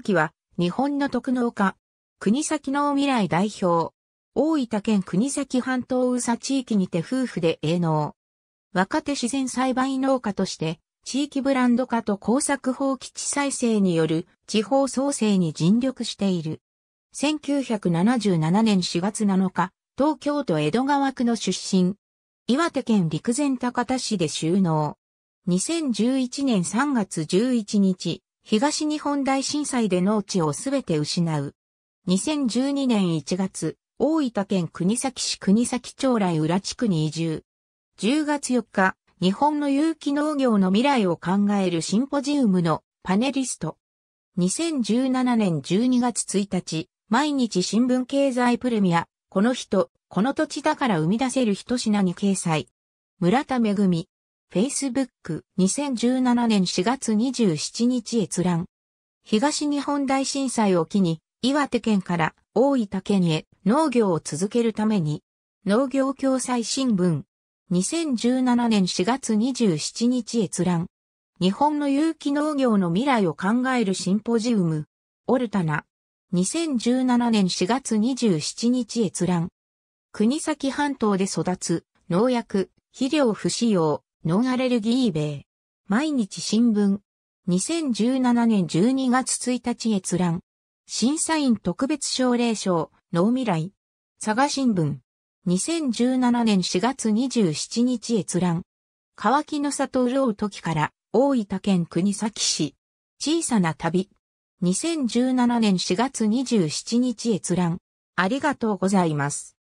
期は、日本の特農家、国崎農未来代表、大分県国崎半島宇佐地域にて夫婦で営農。若手自然栽培農家として、地域ブランド化と工作法基地再生による地方創生に尽力している。1977年4月7日、東京都江戸川区の出身。岩手県陸前高田市で収納。2011年3月11日、東日本大震災で農地をすべて失う。2012年1月、大分県国崎市国崎町来浦地区に移住。10月4日、日本の有機農業の未来を考えるシンポジウムのパネリスト。2017年12月1日、毎日新聞経済プレミア、この人、この土地だから生み出せる一品に掲載。村田恵 Facebook 2017年4月27日閲覧。東日本大震災を機に、岩手県から大分県へ農業を続けるために、農業共済新聞。2017年4月27日閲覧。日本の有機農業の未来を考えるシンポジウム。オルタナ。2017年4月27日閲覧。国崎半島で育つ農薬、肥料不使用、ノンアレルギー米。毎日新聞。2017年12月1日閲覧。審査員特別奨励賞、ノーミライ。佐賀新聞。2017年4月27日閲覧。川木の里潤う時から、大分県国崎市。小さな旅。2017年4月27日閲覧。ありがとうございます。